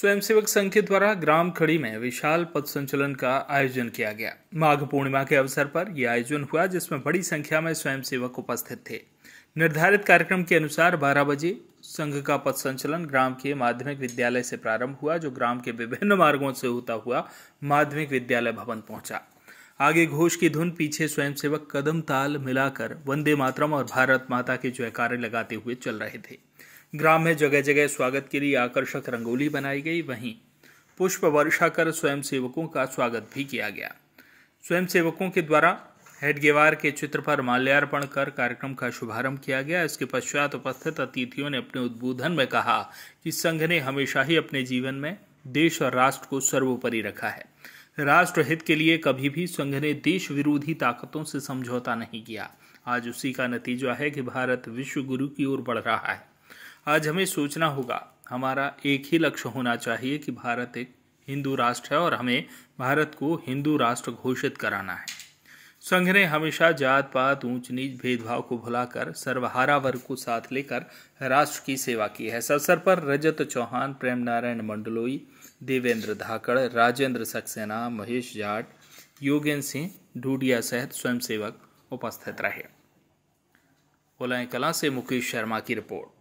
स्वयंसेवक संघ के द्वारा ग्राम खड़ी में विशाल पथ संचलन का आयोजन किया गया माघ पूर्णिमा के अवसर पर यह आयोजन हुआ जिसमें बड़ी संख्या में स्वयंसेवक उपस्थित थे निर्धारित कार्यक्रम के अनुसार 12 बजे संघ का पथ संचलन ग्राम के माध्यमिक विद्यालय से प्रारंभ हुआ जो ग्राम के विभिन्न मार्गों से होता हुआ माध्यमिक विद्यालय भवन पहुंचा आगे घोष की धुन पीछे स्वयंसेवक कदम ताल मिलाकर वंदे मातरम और भारत माता के जयकारे लगाते हुए चल रहे थे ग्राम में जगह जगह स्वागत के लिए आकर्षक रंगोली बनाई गई वहीं पुष्प वर्षा कर स्वयंसेवकों का स्वागत भी किया गया स्वयंसेवकों के द्वारा हेडगेवार के चित्र पर माल्यार्पण कर कार्यक्रम का शुभारंभ किया गया इसके पश्चात उपस्थित अतिथियों ने अपने उद्बोधन में कहा कि संघ ने हमेशा ही अपने जीवन में देश और राष्ट्र को सर्वोपरि रखा है राष्ट्रहित के लिए कभी भी संघ ने देश विरोधी ताकतों से समझौता नहीं किया आज उसी का नतीजा है कि भारत विश्व गुरु की ओर बढ़ रहा है आज हमें सोचना होगा हमारा एक ही लक्ष्य होना चाहिए कि भारत एक हिंदू राष्ट्र है और हमें भारत को हिंदू राष्ट्र घोषित कराना है संघ ने हमेशा जात पात ऊंच नीच भेदभाव को भुलाकर सर्वहारा वर्ग को साथ लेकर राष्ट्र की सेवा की है इस अवसर पर रजत चौहान प्रेम नारायण मंडलोई देवेंद्र धाकड़ राजेंद्र सक्सेना महेश जाट योगेंद्र सिंह ढूडिया सहित स्वयंसेवक उपस्थित रहे कला से मुकेश शर्मा की रिपोर्ट